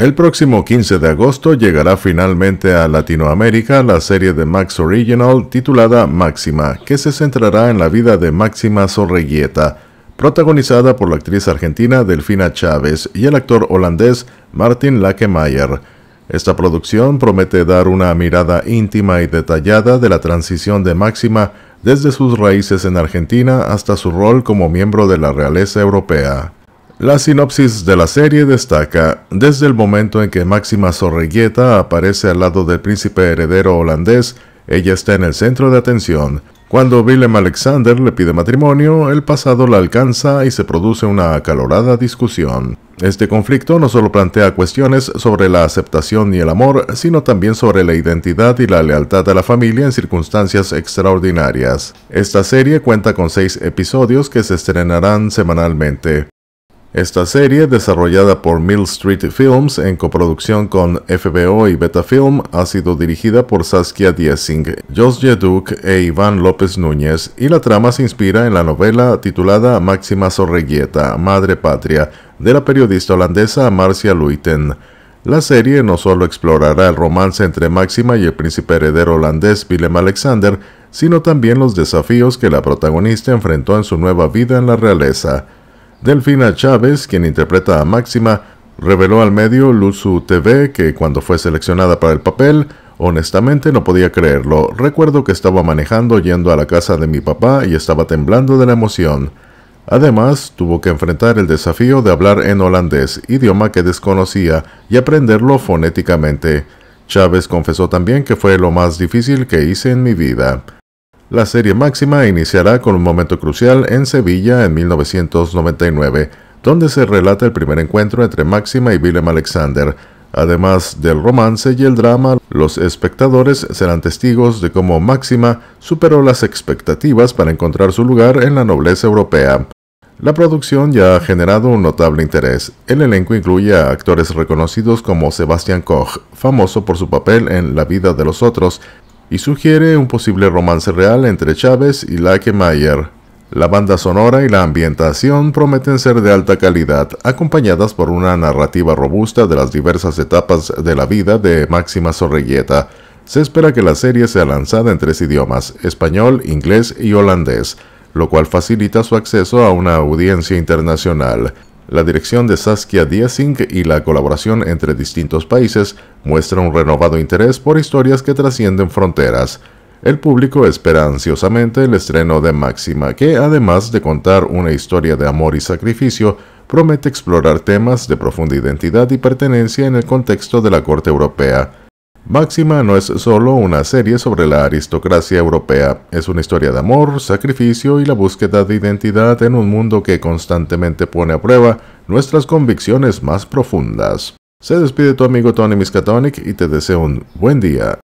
El próximo 15 de agosto llegará finalmente a Latinoamérica la serie de Max Original titulada Máxima, que se centrará en la vida de Máxima Sorreguieta, protagonizada por la actriz argentina Delfina Chávez y el actor holandés Martin Lackemeyer. Esta producción promete dar una mirada íntima y detallada de la transición de Máxima desde sus raíces en Argentina hasta su rol como miembro de la realeza europea. La sinopsis de la serie destaca, desde el momento en que Máxima Sorrelleta aparece al lado del príncipe heredero holandés, ella está en el centro de atención. Cuando Willem Alexander le pide matrimonio, el pasado la alcanza y se produce una acalorada discusión. Este conflicto no solo plantea cuestiones sobre la aceptación y el amor, sino también sobre la identidad y la lealtad de la familia en circunstancias extraordinarias. Esta serie cuenta con seis episodios que se estrenarán semanalmente. Esta serie, desarrollada por Mill Street Films en coproducción con FBO y Beta Film, ha sido dirigida por Saskia Diesing, Josje Duke e Iván López Núñez, y la trama se inspira en la novela titulada Máxima Sorreguieta, Madre Patria, de la periodista holandesa Marcia Luiten. La serie no solo explorará el romance entre Máxima y el príncipe heredero holandés Willem Alexander, sino también los desafíos que la protagonista enfrentó en su nueva vida en la realeza. Delfina Chávez, quien interpreta a Máxima, reveló al medio Luzu TV que cuando fue seleccionada para el papel, honestamente no podía creerlo. Recuerdo que estaba manejando yendo a la casa de mi papá y estaba temblando de la emoción. Además, tuvo que enfrentar el desafío de hablar en holandés, idioma que desconocía, y aprenderlo fonéticamente. Chávez confesó también que fue lo más difícil que hice en mi vida. La serie máxima iniciará con un momento crucial en Sevilla en 1999, donde se relata el primer encuentro entre Máxima y Willem Alexander. Además del romance y el drama, los espectadores serán testigos de cómo Máxima superó las expectativas para encontrar su lugar en la nobleza europea. La producción ya ha generado un notable interés. El elenco incluye a actores reconocidos como Sebastian Koch, famoso por su papel en La vida de los otros, y sugiere un posible romance real entre Chávez y Lake Mayer. La banda sonora y la ambientación prometen ser de alta calidad, acompañadas por una narrativa robusta de las diversas etapas de la vida de Máxima Sorrelleta. Se espera que la serie sea lanzada en tres idiomas, español, inglés y holandés, lo cual facilita su acceso a una audiencia internacional la dirección de Saskia Diasink y la colaboración entre distintos países muestran un renovado interés por historias que trascienden fronteras. El público espera ansiosamente el estreno de Máxima, que además de contar una historia de amor y sacrificio, promete explorar temas de profunda identidad y pertenencia en el contexto de la Corte Europea. Máxima no es solo una serie sobre la aristocracia europea, es una historia de amor, sacrificio y la búsqueda de identidad en un mundo que constantemente pone a prueba nuestras convicciones más profundas. Se despide tu amigo Tony Miskatonic y te deseo un buen día.